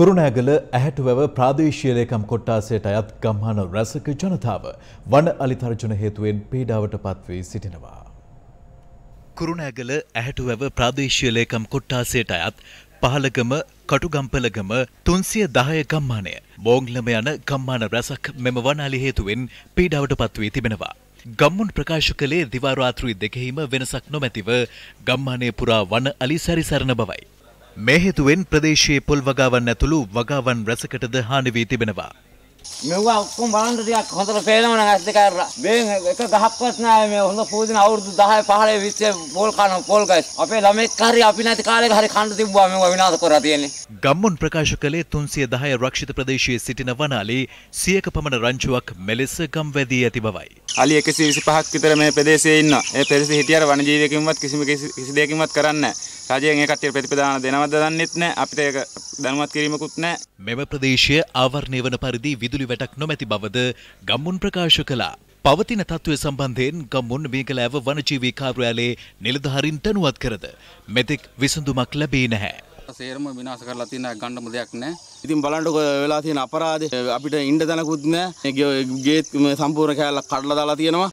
කුරුණෑගල ඇහැටුවැව ප්‍රාදේශීය ලේකම් කොට්ටාසයට අයත් ගම්හන රැසක ජනතාව වන අලිතර්ජන හේතුවෙන් පීඩාවට පත්වී සිටිනවා. කුරුණෑගල ඇහැටුවැව ප්‍රාදේශීය ලේකම් කොට්ටාසයට අයත් පහළගම කටුගම්පලගම තුන්සිය දහය ගම්මානය බෝංගලම යන ගම්මාන රැසක් මෙම වන අලි හේතුවෙන් පීඩාවට පත්වී තිබෙනවා. ගම්මුන් ප්‍රකාශ කළේ දිවාරාත්‍රී දෙකෙහිම වෙනසක් නොමැතිව ගම්මානය පුරා වන අලි සැරිසරණ බවයි. මේ හේතුවෙන් ප්‍රදේශයේ පොල් වගාවන් ඇතුළු වගාවන් රැසකටද හානි වී තිබෙනවා. මෙව්වා ඔක්කොම බලන්න ටිකක් හොඳට පේනවනම් ඇස් දෙක බෙන් එක ගහක්වත් නැහැ මේ හොඳ පූදින අවුරුදු 10 15 20 පොල් කන පොල් ගස්. අපේ ළමෙක් හරි අපි නැති කාලෙක හරි කන්න තිබ්බා මෙව්වා විනාශ කරලා තියෙන්නේ. ගම්මුන් ප්‍රකාශ කළේ 310 රක්ෂිත ප්‍රදේශයේ සිටින වනාලේ 100ක පමණ රංචුවක් මෙලෙස ගම් වැදී ඇති බවයි. අලි 125ක් විතර මේ ප්‍රදේශයේ ඉන්නවා. ඒ ප්‍රදේශයේ හිටියර වනජීවියෙකින්වත් කිසිම කිසි දෙයකින්වත් කරන්නේ නැහැ. රජයෙන් ඒකට ප්‍රතිපදාන දෙනවද දන්නෙත් නැහැ. අපිට ඒක දැනුවත් කිරීමකුත් නැහැ. මෙම ප්‍රදේශය ආවරණය වන පරිදි විදුලි වැටක් නොමැති බවද ගම්මුන් ප්‍රකාශ කළා. පවතින තත්ත්වය සම්බන්ධයෙන් ගම්මුන් මේකලෑව වනජීවී කාර්යාලයේ නිලධාරීන් දැනුවත් කරද මෙතෙක් විසඳුමක් ලැබේ නැහැ. සේරම විනාශ කරලා තියෙන ගණ්ඩම දෙයක් නැහැ. ඉතින් බලන්නකො වෙලා තියෙන අපරාධ අපිට ඉන්න තැනකුත් නැහැ. ගේත් සම්පූර්ණ කෑල්ල කඩලා දාලා තියෙනවා.